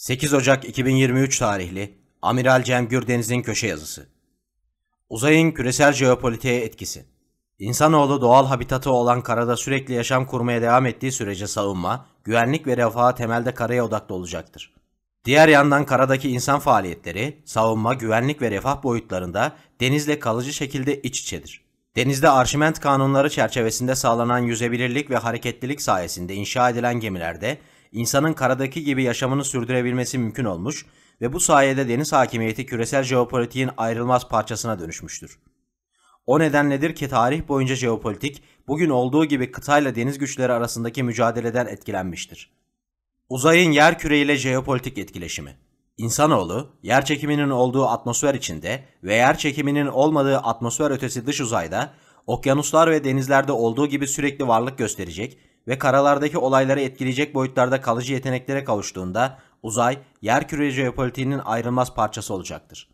8 Ocak 2023 tarihli Amiral Cem Gürdeniz'in köşe yazısı. Uzayın küresel jeopolitiğe etkisi. İnsanoğlu doğal habitatı olan karada sürekli yaşam kurmaya devam ettiği sürece savunma, güvenlik ve refah temelde karaya odaklı olacaktır. Diğer yandan karadaki insan faaliyetleri, savunma, güvenlik ve refah boyutlarında denizle kalıcı şekilde iç içedir. Denizde Arşiment kanunları çerçevesinde sağlanan yüzebilirlik ve hareketlilik sayesinde inşa edilen gemilerde insanın karadaki gibi yaşamını sürdürebilmesi mümkün olmuş ve bu sayede deniz hakimiyeti küresel jeopolitiğin ayrılmaz parçasına dönüşmüştür. O nedenledir ki tarih boyunca jeopolitik bugün olduğu gibi kıtayla deniz güçleri arasındaki mücadeleden etkilenmiştir. Uzayın yer küreyle jeopolitik etkileşimi İnsanoğlu, yer çekiminin olduğu atmosfer içinde ve yer çekiminin olmadığı atmosfer ötesi dış uzayda, okyanuslar ve denizlerde olduğu gibi sürekli varlık gösterecek ve karalardaki olayları etkileyecek boyutlarda kalıcı yeteneklere kavuştuğunda uzay, yer yerküre jeopolitiğinin ayrılmaz parçası olacaktır.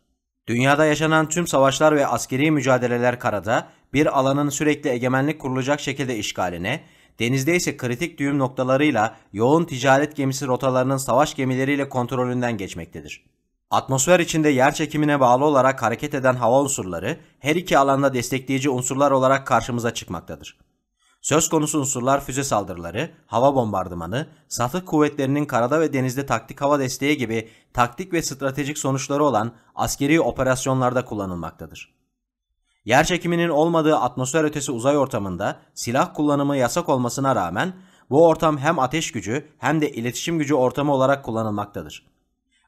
Dünyada yaşanan tüm savaşlar ve askeri mücadeleler karada bir alanın sürekli egemenlik kurulacak şekilde işgaline, denizde ise kritik düğüm noktalarıyla yoğun ticaret gemisi rotalarının savaş gemileriyle kontrolünden geçmektedir. Atmosfer içinde yer çekimine bağlı olarak hareket eden hava unsurları her iki alanda destekleyici unsurlar olarak karşımıza çıkmaktadır. Söz konusu unsurlar füze saldırıları, hava bombardımanı, satık kuvvetlerinin karada ve denizde taktik hava desteği gibi taktik ve stratejik sonuçları olan askeri operasyonlarda kullanılmaktadır. Yer çekiminin olmadığı atmosfer ötesi uzay ortamında silah kullanımı yasak olmasına rağmen bu ortam hem ateş gücü hem de iletişim gücü ortamı olarak kullanılmaktadır.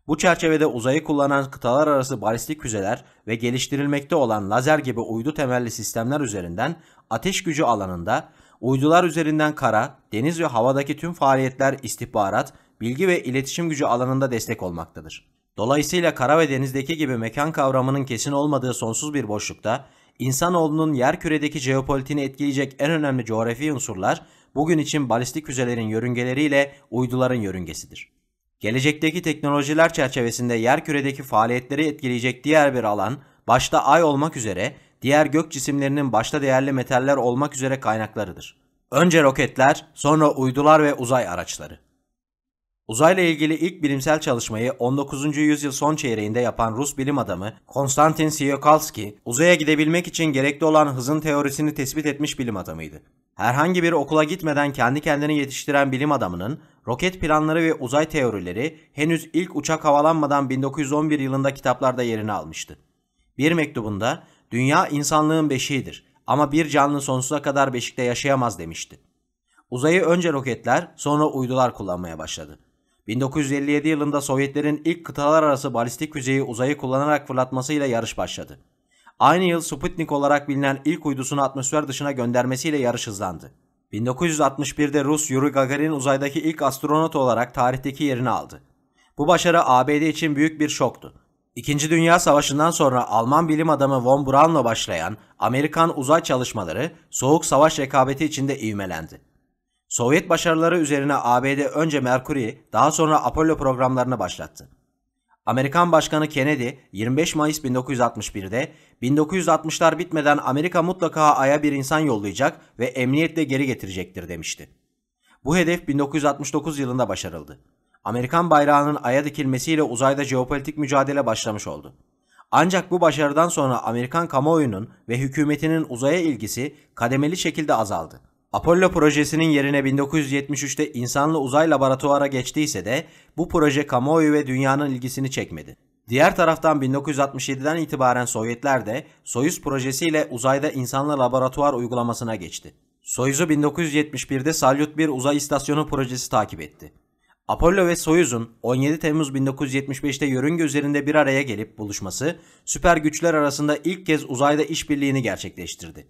Bu çerçevede uzayı kullanan kıtalar arası balistik füzeler ve geliştirilmekte olan lazer gibi uydu temelli sistemler üzerinden ateş gücü alanında uydular üzerinden kara, deniz ve havadaki tüm faaliyetler istihbarat, bilgi ve iletişim gücü alanında destek olmaktadır. Dolayısıyla kara ve denizdeki gibi mekan kavramının kesin olmadığı sonsuz bir boşlukta, insanoğlunun yer küredeki jeopolitini etkileyecek en önemli coğrafi unsurlar, bugün için balistik füzelerin yörüngeleriyle uyduların yörüngesidir. Gelecekteki teknolojiler çerçevesinde yer küredeki faaliyetleri etkileyecek diğer bir alan, başta ay olmak üzere diğer gök cisimlerinin başta değerli metaller olmak üzere kaynaklarıdır. Önce roketler, sonra uydular ve uzay araçları. Uzayla ilgili ilk bilimsel çalışmayı 19. yüzyıl son çeyreğinde yapan Rus bilim adamı Konstantin Tsiolkovsky, uzaya gidebilmek için gerekli olan hızın teorisini tespit etmiş bilim adamıydı. Herhangi bir okula gitmeden kendi kendini yetiştiren bilim adamının roket planları ve uzay teorileri henüz ilk uçak havalanmadan 1911 yılında kitaplarda yerini almıştı. Bir mektubunda Dünya insanlığın beşiğidir ama bir canlı sonsuza kadar beşikte yaşayamaz demişti. Uzayı önce roketler sonra uydular kullanmaya başladı. 1957 yılında Sovyetlerin ilk kıtalar arası balistik füzeyi uzayı kullanarak fırlatmasıyla yarış başladı. Aynı yıl Sputnik olarak bilinen ilk uydusunu atmosfer dışına göndermesiyle yarış hızlandı. 1961'de Rus Yuri Gagarin uzaydaki ilk astronot olarak tarihteki yerini aldı. Bu başarı ABD için büyük bir şoktu İkinci Dünya Savaşı'ndan sonra Alman bilim adamı von Braun'la başlayan Amerikan uzay çalışmaları soğuk savaş rekabeti içinde ivmelendi. Sovyet başarıları üzerine ABD önce Mercury, daha sonra Apollo programlarını başlattı. Amerikan Başkanı Kennedy 25 Mayıs 1961'de 1960'lar bitmeden Amerika mutlaka Ay'a bir insan yollayacak ve emniyetle geri getirecektir demişti. Bu hedef 1969 yılında başarıldı. Amerikan bayrağının aya dikilmesiyle uzayda jeopolitik mücadele başlamış oldu. Ancak bu başarıdan sonra Amerikan kamuoyunun ve hükümetinin uzaya ilgisi kademeli şekilde azaldı. Apollo projesinin yerine 1973'te insanlı uzay laboratuvara geçtiyse de bu proje kamuoyu ve dünyanın ilgisini çekmedi. Diğer taraftan 1967'den itibaren Sovyetler de Soyuz projesiyle uzayda insanlı laboratuvar uygulamasına geçti. Soyuz'u 1971'de Salyut 1 uzay istasyonu projesi takip etti. Apollo ve Soyuz'un 17 Temmuz 1975'te yörünge üzerinde bir araya gelip buluşması süper güçler arasında ilk kez uzayda işbirliğini gerçekleştirdi.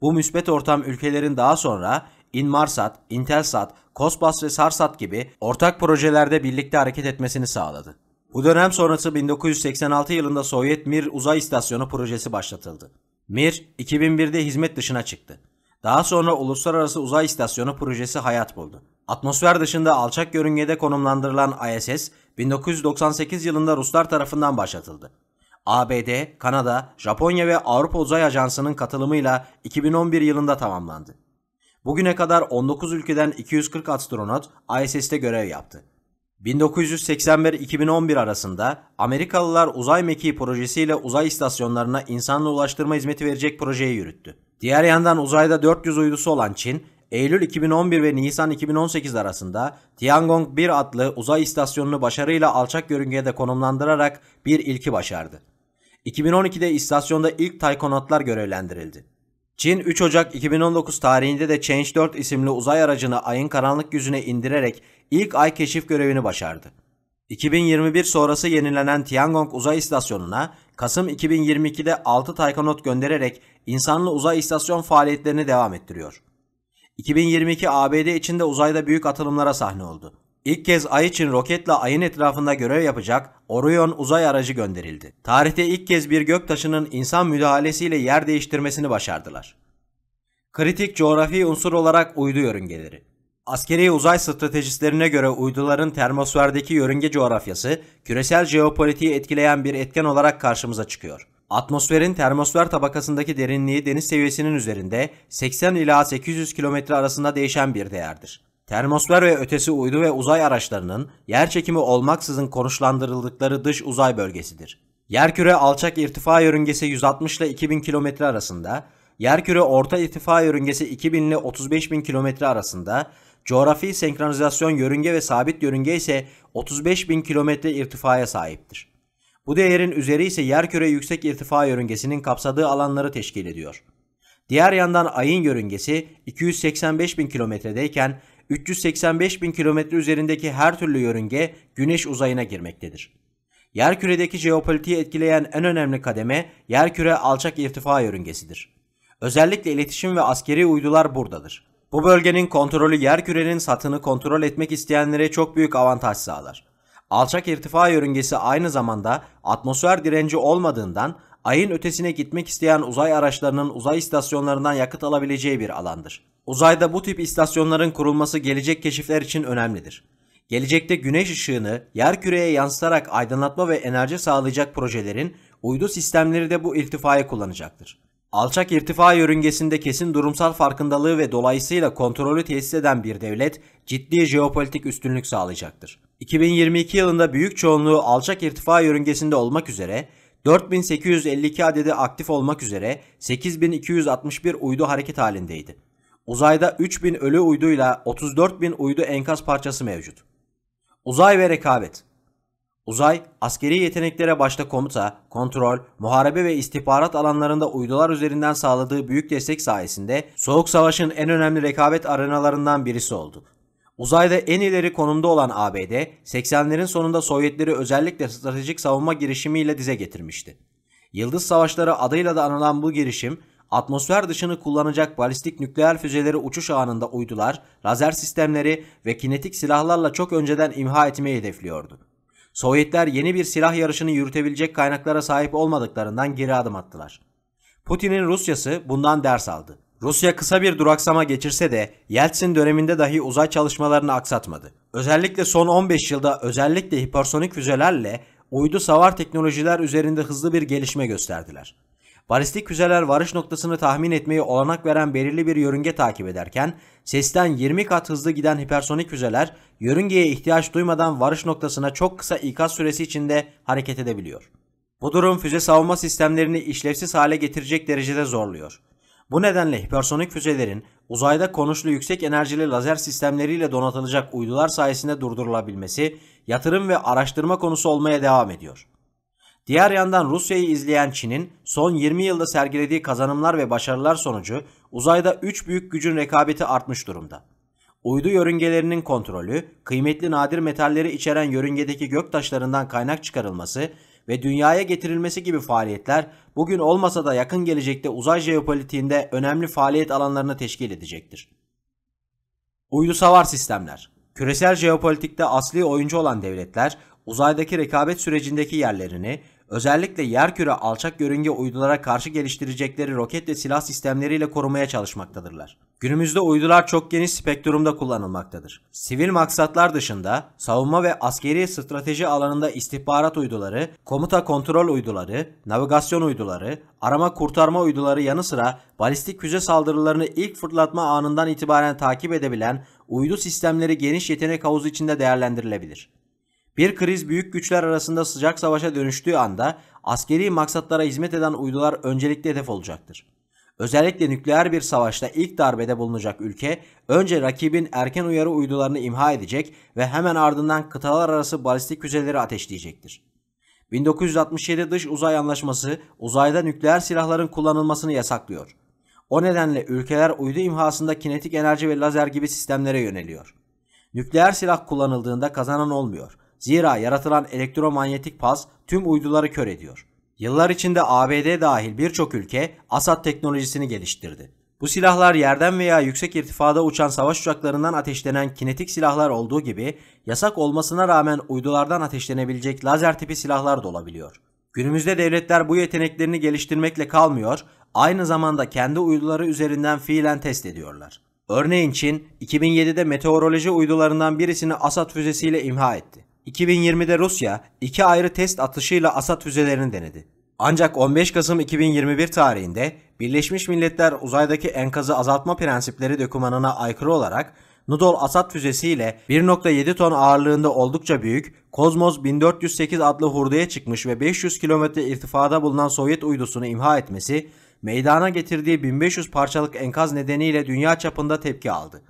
Bu müsbet ortam ülkelerin daha sonra Inmarsat, Intelsat, Cosmos ve Sarsat gibi ortak projelerde birlikte hareket etmesini sağladı. Bu dönem sonrası 1986 yılında Sovyet Mir Uzay İstasyonu projesi başlatıldı. Mir 2001'de hizmet dışına çıktı. Daha sonra Uluslararası Uzay İstasyonu projesi hayat buldu. Atmosfer dışında alçak yörüngede konumlandırılan ISS, 1998 yılında Ruslar tarafından başlatıldı. ABD, Kanada, Japonya ve Avrupa Uzay Ajansı'nın katılımıyla 2011 yılında tamamlandı. Bugüne kadar 19 ülkeden 240 astronot ISS'te görev yaptı. 1981-2011 arasında Amerikalılar uzay mekiği projesiyle uzay istasyonlarına insanla ulaştırma hizmeti verecek projeyi yürüttü. Diğer yandan uzayda 400 uydusu olan Çin, Eylül 2011 ve Nisan 2018 arasında Tiangong-1 adlı uzay istasyonunu başarıyla alçak yörüngede konumlandırarak bir ilki başardı. 2012'de istasyonda ilk taykonotlar görevlendirildi. Çin 3 Ocak 2019 tarihinde de Change 4 isimli uzay aracını ayın karanlık yüzüne indirerek ilk ay keşif görevini başardı. 2021 sonrası yenilenen Tiangong uzay istasyonuna Kasım 2022'de 6 taykonot göndererek insanlı uzay istasyon faaliyetlerini devam ettiriyor. 2022 ABD içinde uzayda büyük atılımlara sahne oldu. İlk kez ay için roketle ayın etrafında görev yapacak Orion uzay aracı gönderildi. Tarihte ilk kez bir göktaşının insan müdahalesiyle yer değiştirmesini başardılar. Kritik coğrafi unsur olarak uydu yörüngeleri. Askeri uzay stratejistlerine göre uyduların termosferdeki yörünge coğrafyası küresel jeopolitiği etkileyen bir etken olarak karşımıza çıkıyor. Atmosferin termosfer tabakasındaki derinliği deniz seviyesinin üzerinde 80 ila 800 km arasında değişen bir değerdir. Termosfer ve ötesi uydu ve uzay araçlarının yer çekimi olmaksızın konuşlandırıldıkları dış uzay bölgesidir. Yerküre alçak irtifa yörüngesi 160 ile 2000 km arasında, yerküre orta irtifa yörüngesi 2000 ile 35000 km arasında, coğrafi senkronizasyon yörünge ve sabit yörünge ise 35000 kilometre irtifaya sahiptir. Bu değerin üzeri ise yerküre yüksek irtifa yörüngesinin kapsadığı alanları teşkil ediyor. Diğer yandan ayın yörüngesi 285 bin kilometredeyken 385 bin kilometre üzerindeki her türlü yörünge güneş uzayına girmektedir. Yerküredeki jeopolitiği etkileyen en önemli kademe yerküre alçak irtifa yörüngesidir. Özellikle iletişim ve askeri uydular buradadır. Bu bölgenin kontrolü yerkürenin satını kontrol etmek isteyenlere çok büyük avantaj sağlar. Alçak irtifa yörüngesi aynı zamanda atmosfer direnci olmadığından ayın ötesine gitmek isteyen uzay araçlarının uzay istasyonlarından yakıt alabileceği bir alandır. Uzayda bu tip istasyonların kurulması gelecek keşifler için önemlidir. Gelecekte güneş ışığını yer yerküreye yansıtarak aydınlatma ve enerji sağlayacak projelerin uydu sistemleri de bu irtifayı kullanacaktır. Alçak irtifa yörüngesinde kesin durumsal farkındalığı ve dolayısıyla kontrolü tesis eden bir devlet ciddi jeopolitik üstünlük sağlayacaktır. 2022 yılında büyük çoğunluğu alçak irtifa yörüngesinde olmak üzere 4852 adedi aktif olmak üzere 8261 uydu hareket halindeydi. Uzayda 3000 ölü uyduyla 34000 uydu enkaz parçası mevcut. Uzay ve rekabet Uzay, askeri yeteneklere başta komuta, kontrol, muharebe ve istihbarat alanlarında uydular üzerinden sağladığı büyük destek sayesinde Soğuk Savaş'ın en önemli rekabet arenalarından birisi oldu. Uzayda en ileri konumda olan ABD, 80'lerin sonunda Sovyetleri özellikle stratejik savunma girişimiyle dize getirmişti. Yıldız Savaşları adıyla da anılan bu girişim, atmosfer dışını kullanacak balistik nükleer füzeleri uçuş anında uydular, lazer sistemleri ve kinetik silahlarla çok önceden imha etmeyi hedefliyordu. Sovyetler yeni bir silah yarışını yürütebilecek kaynaklara sahip olmadıklarından geri adım attılar. Putin'in Rusyası bundan ders aldı. Rusya kısa bir duraksama geçirse de Yeltsin döneminde dahi uzay çalışmalarını aksatmadı. Özellikle son 15 yılda özellikle hipersonik füzelerle uydu savar teknolojiler üzerinde hızlı bir gelişme gösterdiler. Balistik füzeler varış noktasını tahmin etmeyi olanak veren belirli bir yörünge takip ederken, sesten 20 kat hızlı giden hipersonik füzeler yörüngeye ihtiyaç duymadan varış noktasına çok kısa ikaz süresi içinde hareket edebiliyor. Bu durum füze savunma sistemlerini işlevsiz hale getirecek derecede zorluyor. Bu nedenle hipersonik füzelerin uzayda konuşlu yüksek enerjili lazer sistemleriyle donatılacak uydular sayesinde durdurulabilmesi yatırım ve araştırma konusu olmaya devam ediyor. Diğer yandan Rusya'yı izleyen Çin'in son 20 yılda sergilediği kazanımlar ve başarılar sonucu uzayda 3 büyük gücün rekabeti artmış durumda. Uydu yörüngelerinin kontrolü, kıymetli nadir metalleri içeren yörüngedeki göktaşlarından kaynak çıkarılması ve dünyaya getirilmesi gibi faaliyetler bugün olmasa da yakın gelecekte uzay jeopolitiğinde önemli faaliyet alanlarını teşkil edecektir. Uydu savar sistemler Küresel jeopolitikte asli oyuncu olan devletler uzaydaki rekabet sürecindeki yerlerini özellikle yerküre alçak yörünge uydulara karşı geliştirecekleri roket ve silah sistemleriyle korumaya çalışmaktadırlar. Günümüzde uydular çok geniş spektrumda kullanılmaktadır. Sivil maksatlar dışında savunma ve askeri strateji alanında istihbarat uyduları, komuta kontrol uyduları, navigasyon uyduları, arama kurtarma uyduları yanı sıra balistik füze saldırılarını ilk fırlatma anından itibaren takip edebilen uydu sistemleri geniş yetenek havuzu içinde değerlendirilebilir. Bir kriz büyük güçler arasında sıcak savaşa dönüştüğü anda askeri maksatlara hizmet eden uydular öncelikli hedef olacaktır. Özellikle nükleer bir savaşta ilk darbede bulunacak ülke önce rakibin erken uyarı uydularını imha edecek ve hemen ardından kıtalar arası balistik füzeleri ateşleyecektir. 1967 Dış Uzay Anlaşması uzayda nükleer silahların kullanılmasını yasaklıyor. O nedenle ülkeler uydu imhasında kinetik enerji ve lazer gibi sistemlere yöneliyor. Nükleer silah kullanıldığında kazanan olmuyor Zira yaratılan elektromanyetik pas tüm uyduları kör ediyor. Yıllar içinde ABD dahil birçok ülke Asat teknolojisini geliştirdi. Bu silahlar yerden veya yüksek irtifada uçan savaş uçaklarından ateşlenen kinetik silahlar olduğu gibi yasak olmasına rağmen uydulardan ateşlenebilecek lazer tipi silahlar da olabiliyor. Günümüzde devletler bu yeteneklerini geliştirmekle kalmıyor, aynı zamanda kendi uyduları üzerinden fiilen test ediyorlar. Örneğin Çin, 2007'de meteoroloji uydularından birisini Asat füzesiyle imha etti. 2020'de Rusya iki ayrı test atışıyla Asad füzelerini denedi. Ancak 15 Kasım 2021 tarihinde Birleşmiş Milletler uzaydaki enkazı azaltma prensipleri dokümanına aykırı olarak Nudol Asad füzesiyle 1.7 ton ağırlığında oldukça büyük Kozmos 1408 adlı hurdaya çıkmış ve 500 kilometre irtifada bulunan Sovyet uydusunu imha etmesi meydana getirdiği 1500 parçalık enkaz nedeniyle dünya çapında tepki aldı.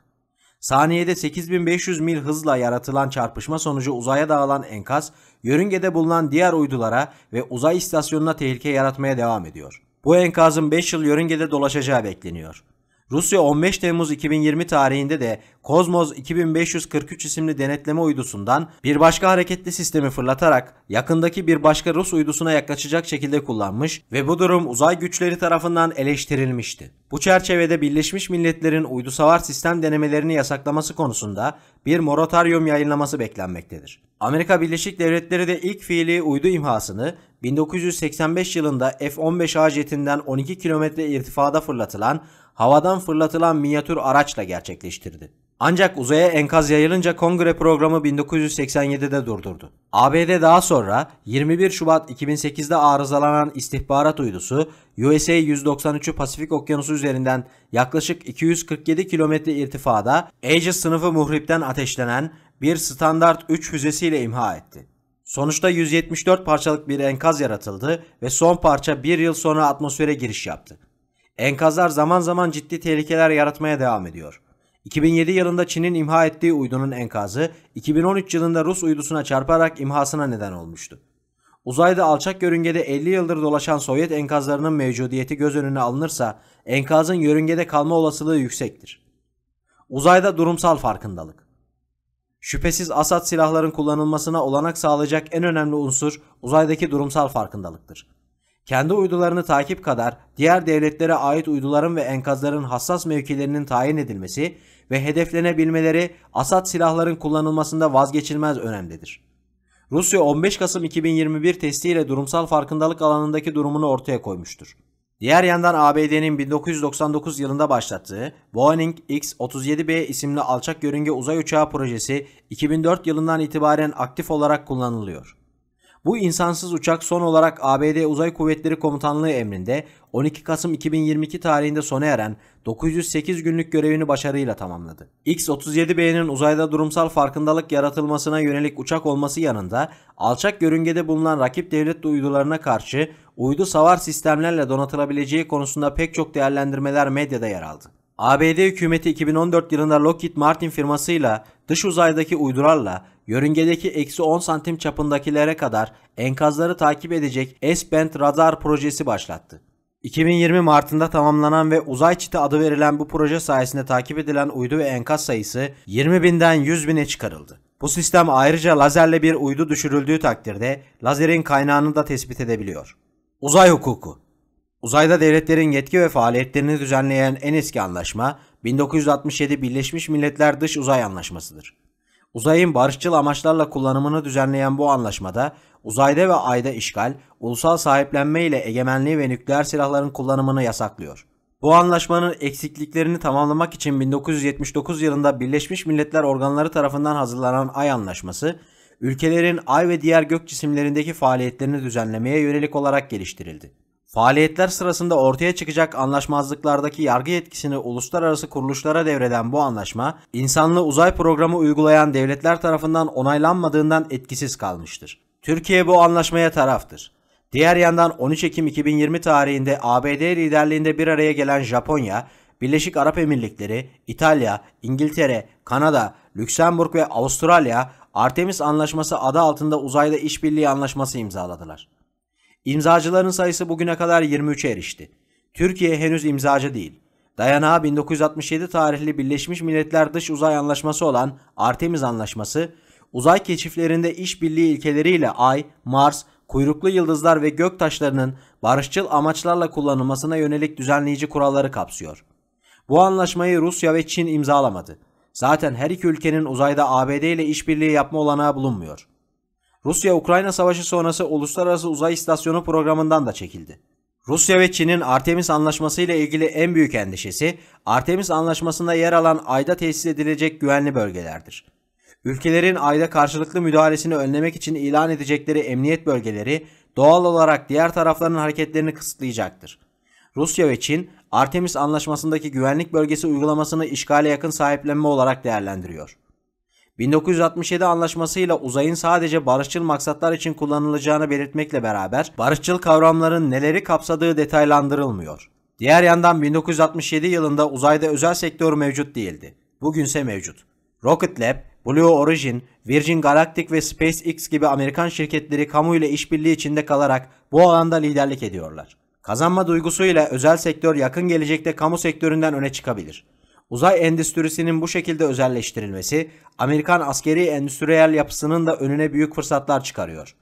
Saniyede 8500 mil hızla yaratılan çarpışma sonucu uzaya dağılan enkaz, yörüngede bulunan diğer uydulara ve uzay istasyonuna tehlike yaratmaya devam ediyor. Bu enkazın 5 yıl yörüngede dolaşacağı bekleniyor. Rusya 15 Temmuz 2020 tarihinde de Kozmos 2543 isimli denetleme uydusundan bir başka hareketli sistemi fırlatarak yakındaki bir başka Rus uydusuna yaklaşacak şekilde kullanmış ve bu durum uzay güçleri tarafından eleştirilmişti. Bu çerçevede Birleşmiş Milletler'in uydusavar sistem denemelerini yasaklaması konusunda bir moratoryum yayınlaması beklenmektedir. Amerika Birleşik Devletleri de ilk fiili uydu imhasını 1985 yılında F-15A jetinden 12 kilometre irtifada fırlatılan havadan fırlatılan minyatür araçla gerçekleştirdi. Ancak uzaya enkaz yayılınca kongre programı 1987'de durdurdu. ABD daha sonra 21 Şubat 2008'de arızalanan istihbarat uydusu USA 193'ü Pasifik Okyanusu üzerinden yaklaşık 247 kilometre irtifada Aegis sınıfı muhripten ateşlenen bir standart 3 füzesiyle imha etti. Sonuçta 174 parçalık bir enkaz yaratıldı ve son parça bir yıl sonra atmosfere giriş yaptı. Enkazlar zaman zaman ciddi tehlikeler yaratmaya devam ediyor. 2007 yılında Çin'in imha ettiği uydunun enkazı 2013 yılında Rus uydusuna çarparak imhasına neden olmuştu. Uzayda alçak yörüngede 50 yıldır dolaşan Sovyet enkazlarının mevcudiyeti göz önüne alınırsa enkazın yörüngede kalma olasılığı yüksektir. Uzayda durumsal farkındalık. Şüphesiz Asat silahların kullanılmasına olanak sağlayacak en önemli unsur uzaydaki durumsal farkındalıktır kendi uydularını takip kadar diğer devletlere ait uyduların ve enkazların hassas mevkilerinin tayin edilmesi ve hedeflenebilmeleri Asad silahların kullanılmasında vazgeçilmez önemdedir. Rusya 15 Kasım 2021 testiyle durumsal farkındalık alanındaki durumunu ortaya koymuştur. Diğer yandan ABD'nin 1999 yılında başlattığı Boeing X-37B isimli alçak yörünge uzay uçağı projesi 2004 yılından itibaren aktif olarak kullanılıyor. Bu insansız uçak son olarak ABD Uzay Kuvvetleri Komutanlığı emrinde 12 Kasım 2022 tarihinde sona eren 908 günlük görevini başarıyla tamamladı. X-37B'nin uzayda durumsal farkındalık yaratılmasına yönelik uçak olması yanında alçak yörüngede bulunan rakip devlet uydularına karşı uydu savar sistemlerle donatılabileceği konusunda pek çok değerlendirmeler medyada yer aldı. ABD hükümeti 2014 yılında Lockheed Martin firmasıyla dış uzaydaki uydularla Yörüngedeki eksi 10 santim çapındakilere kadar enkazları takip edecek S-band radar projesi başlattı. 2020 Mart'ında tamamlanan ve uzay çiti adı verilen bu proje sayesinde takip edilen uydu ve enkaz sayısı 20 binden 100 bine çıkarıldı. Bu sistem ayrıca lazerle bir uydu düşürüldüğü takdirde lazerin kaynağını da tespit edebiliyor. Uzay hukuku Uzayda devletlerin yetki ve faaliyetlerini düzenleyen en eski anlaşma 1967 Birleşmiş Milletler Dış Uzay Anlaşması'dır. Uzayın barışçıl amaçlarla kullanımını düzenleyen bu anlaşmada uzayda ve ayda işgal, ulusal sahiplenme ile egemenliği ve nükleer silahların kullanımını yasaklıyor. Bu anlaşmanın eksikliklerini tamamlamak için 1979 yılında Birleşmiş Milletler organları tarafından hazırlanan Ay Anlaşması, ülkelerin Ay ve diğer gök cisimlerindeki faaliyetlerini düzenlemeye yönelik olarak geliştirildi. Faaliyetler sırasında ortaya çıkacak anlaşmazlıklardaki yargı yetkisini uluslararası kuruluşlara devreden bu anlaşma, insanlı uzay programı uygulayan devletler tarafından onaylanmadığından etkisiz kalmıştır. Türkiye bu anlaşmaya taraftır. Diğer yandan 13 Ekim 2020 tarihinde ABD liderliğinde bir araya gelen Japonya, Birleşik Arap Emirlikleri, İtalya, İngiltere, Kanada, Lüksemburg ve Avustralya Artemis Anlaşması adı altında uzayda işbirliği anlaşması imzaladılar. İmzacıların sayısı bugüne kadar 23'e erişti. Türkiye henüz imzacı değil. Dayanağı 1967 tarihli Birleşmiş Milletler Dış Uzay Anlaşması olan Artemis Anlaşması, uzay keşiflerinde işbirliği ilkeleriyle Ay, Mars, kuyruklu yıldızlar ve göktaşlarının barışçıl amaçlarla kullanılmasına yönelik düzenleyici kuralları kapsıyor. Bu anlaşmayı Rusya ve Çin imzalamadı. Zaten her iki ülkenin uzayda ABD ile işbirliği yapma olanağı bulunmuyor. Rusya-Ukrayna Savaşı sonrası Uluslararası Uzay İstasyonu programından da çekildi. Rusya ve Çin'in Artemis Anlaşması ile ilgili en büyük endişesi Artemis Anlaşması'nda yer alan ayda tesis edilecek güvenli bölgelerdir. Ülkelerin ayda karşılıklı müdahalesini önlemek için ilan edecekleri emniyet bölgeleri doğal olarak diğer tarafların hareketlerini kısıtlayacaktır. Rusya ve Çin Artemis Anlaşması'ndaki güvenlik bölgesi uygulamasını işgale yakın sahiplenme olarak değerlendiriyor. 1967 anlaşmasıyla uzayın sadece barışçıl maksatlar için kullanılacağını belirtmekle beraber barışçıl kavramların neleri kapsadığı detaylandırılmıyor. Diğer yandan 1967 yılında uzayda özel sektör mevcut değildi. Bugünse mevcut. Rocket Lab, Blue Origin, Virgin Galactic ve SpaceX gibi Amerikan şirketleri kamu ile işbirliği içinde kalarak bu alanda liderlik ediyorlar. Kazanma duygusuyla özel sektör yakın gelecekte kamu sektöründen öne çıkabilir. Uzay endüstrisinin bu şekilde özelleştirilmesi Amerikan askeri endüstriyel yapısının da önüne büyük fırsatlar çıkarıyor.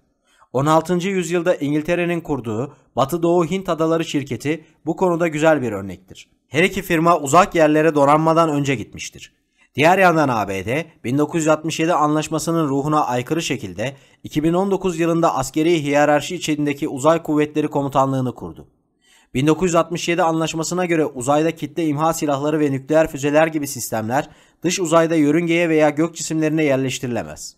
16. yüzyılda İngiltere'nin kurduğu Batı Doğu Hint Adaları şirketi bu konuda güzel bir örnektir. Her iki firma uzak yerlere donanmadan önce gitmiştir. Diğer yandan ABD 1967 anlaşmasının ruhuna aykırı şekilde 2019 yılında askeri hiyerarşi içindeki uzay kuvvetleri komutanlığını kurdu. 1967 anlaşmasına göre uzayda kitle imha silahları ve nükleer füzeler gibi sistemler dış uzayda yörüngeye veya gök cisimlerine yerleştirilemez.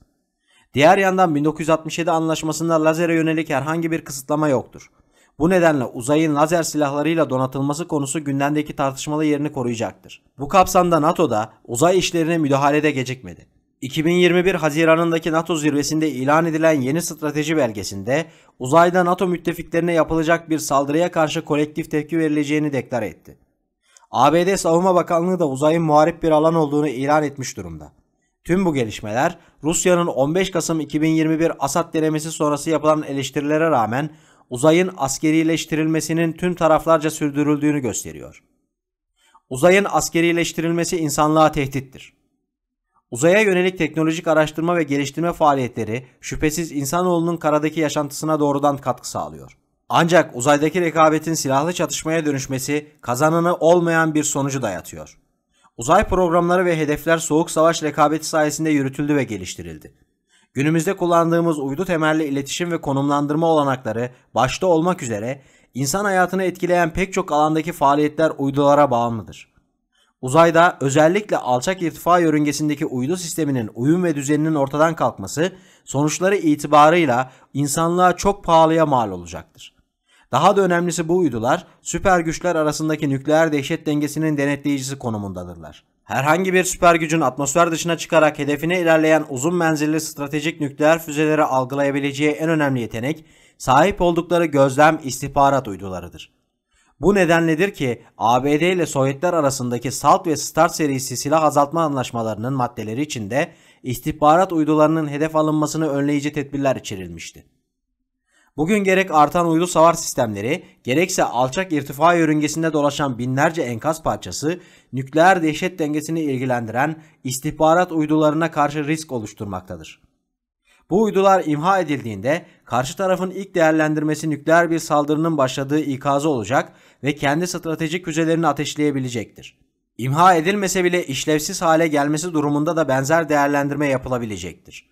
Diğer yandan 1967 anlaşmasında lazere yönelik herhangi bir kısıtlama yoktur. Bu nedenle uzayın lazer silahlarıyla donatılması konusu gündemdeki tartışmalı yerini koruyacaktır. Bu kapsamda NATO'da uzay işlerine müdahalede gecikmedi. 2021 Haziran'ındaki NATO zirvesinde ilan edilen yeni strateji belgesinde uzayda NATO müttefiklerine yapılacak bir saldırıya karşı kolektif tepki verileceğini deklar etti. ABD Savunma Bakanlığı da uzayın muharip bir alan olduğunu ilan etmiş durumda. Tüm bu gelişmeler Rusya'nın 15 Kasım 2021 Asad denemesi sonrası yapılan eleştirilere rağmen uzayın askerileştirilmesinin tüm taraflarca sürdürüldüğünü gösteriyor. Uzayın askerileştirilmesi insanlığa tehdittir. Uzaya yönelik teknolojik araştırma ve geliştirme faaliyetleri şüphesiz insanoğlunun karadaki yaşantısına doğrudan katkı sağlıyor. Ancak uzaydaki rekabetin silahlı çatışmaya dönüşmesi kazananı olmayan bir sonucu dayatıyor. Uzay programları ve hedefler soğuk savaş rekabeti sayesinde yürütüldü ve geliştirildi. Günümüzde kullandığımız uydu temelli iletişim ve konumlandırma olanakları başta olmak üzere insan hayatını etkileyen pek çok alandaki faaliyetler uydulara bağımlıdır. Uzayda özellikle alçak irtifa yörüngesindeki uydu sisteminin uyum ve düzeninin ortadan kalkması sonuçları itibarıyla insanlığa çok pahalıya mal olacaktır. Daha da önemlisi bu uydular süper güçler arasındaki nükleer dehşet dengesinin denetleyicisi konumundadırlar. Herhangi bir süper gücün atmosfer dışına çıkarak hedefine ilerleyen uzun menzilli stratejik nükleer füzeleri algılayabileceği en önemli yetenek sahip oldukları gözlem istihbarat uydularıdır. Bu nedenledir ki ABD ile Sovyetler arasındaki SALT ve START serisi silah azaltma anlaşmalarının maddeleri içinde istihbarat uydularının hedef alınmasını önleyici tedbirler içerilmişti. Bugün gerek artan uydu savar sistemleri, gerekse alçak irtifa yörüngesinde dolaşan binlerce enkaz parçası, nükleer dehşet dengesini ilgilendiren istihbarat uydularına karşı risk oluşturmaktadır. Bu uydular imha edildiğinde karşı tarafın ilk değerlendirmesi nükleer bir saldırının başladığı ikazı olacak ve kendi stratejik füzelerini ateşleyebilecektir. İmha edilmese bile işlevsiz hale gelmesi durumunda da benzer değerlendirme yapılabilecektir.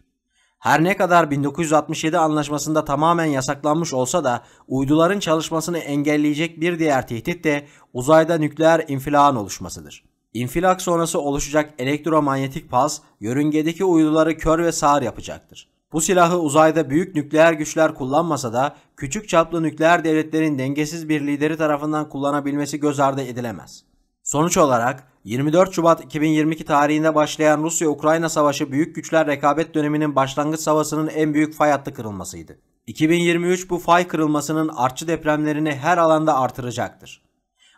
Her ne kadar 1967 anlaşmasında tamamen yasaklanmış olsa da uyduların çalışmasını engelleyecek bir diğer tehdit de uzayda nükleer infilağın oluşmasıdır. İnfilak sonrası oluşacak elektromanyetik paz yörüngedeki uyduları kör ve sağır yapacaktır. Bu silahı uzayda büyük nükleer güçler kullanmasa da küçük çaplı nükleer devletlerin dengesiz bir lideri tarafından kullanabilmesi göz ardı edilemez. Sonuç olarak 24 Şubat 2022 tarihinde başlayan Rusya-Ukrayna savaşı büyük güçler rekabet döneminin başlangıç savaşının en büyük fay hattı kırılmasıydı. 2023 bu fay kırılmasının artçı depremlerini her alanda artıracaktır.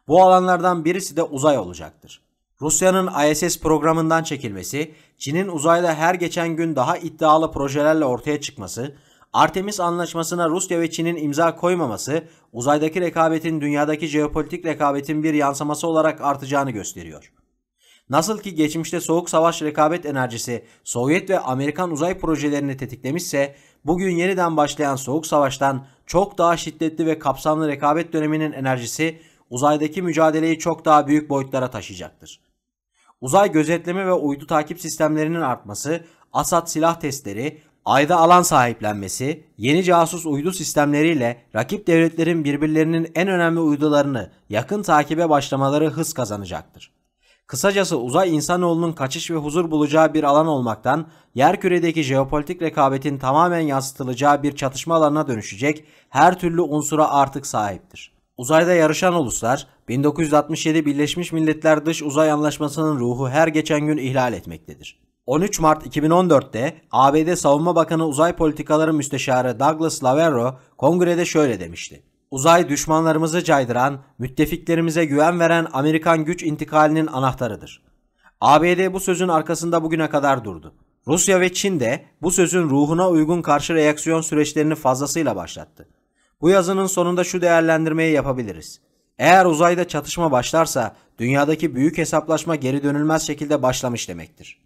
Bu alanlardan birisi de uzay olacaktır. Rusya'nın ISS programından çekilmesi, Çin'in uzayda her geçen gün daha iddialı projelerle ortaya çıkması, Artemis anlaşmasına Rusya ve Çin'in imza koymaması uzaydaki rekabetin dünyadaki jeopolitik rekabetin bir yansıması olarak artacağını gösteriyor. Nasıl ki geçmişte soğuk savaş rekabet enerjisi Sovyet ve Amerikan uzay projelerini tetiklemişse bugün yeniden başlayan soğuk savaştan çok daha şiddetli ve kapsamlı rekabet döneminin enerjisi uzaydaki mücadeleyi çok daha büyük boyutlara taşıyacaktır uzay gözetleme ve uydu takip sistemlerinin artması, Asat silah testleri, ayda alan sahiplenmesi, yeni casus uydu sistemleriyle rakip devletlerin birbirlerinin en önemli uydularını yakın takibe başlamaları hız kazanacaktır. Kısacası uzay insanoğlunun kaçış ve huzur bulacağı bir alan olmaktan yerküredeki jeopolitik rekabetin tamamen yansıtılacağı bir çatışma alanına dönüşecek her türlü unsura artık sahiptir. Uzayda yarışan uluslar 1967 Birleşmiş Milletler Dış Uzay Anlaşması'nın ruhu her geçen gün ihlal etmektedir. 13 Mart 2014'te ABD Savunma Bakanı Uzay Politikaları Müsteşarı Douglas Laveiro kongrede şöyle demişti. Uzay düşmanlarımızı caydıran, müttefiklerimize güven veren Amerikan güç intikalinin anahtarıdır. ABD bu sözün arkasında bugüne kadar durdu. Rusya ve Çin de bu sözün ruhuna uygun karşı reaksiyon süreçlerini fazlasıyla başlattı. Bu yazının sonunda şu değerlendirmeyi yapabiliriz. Eğer uzayda çatışma başlarsa dünyadaki büyük hesaplaşma geri dönülmez şekilde başlamış demektir.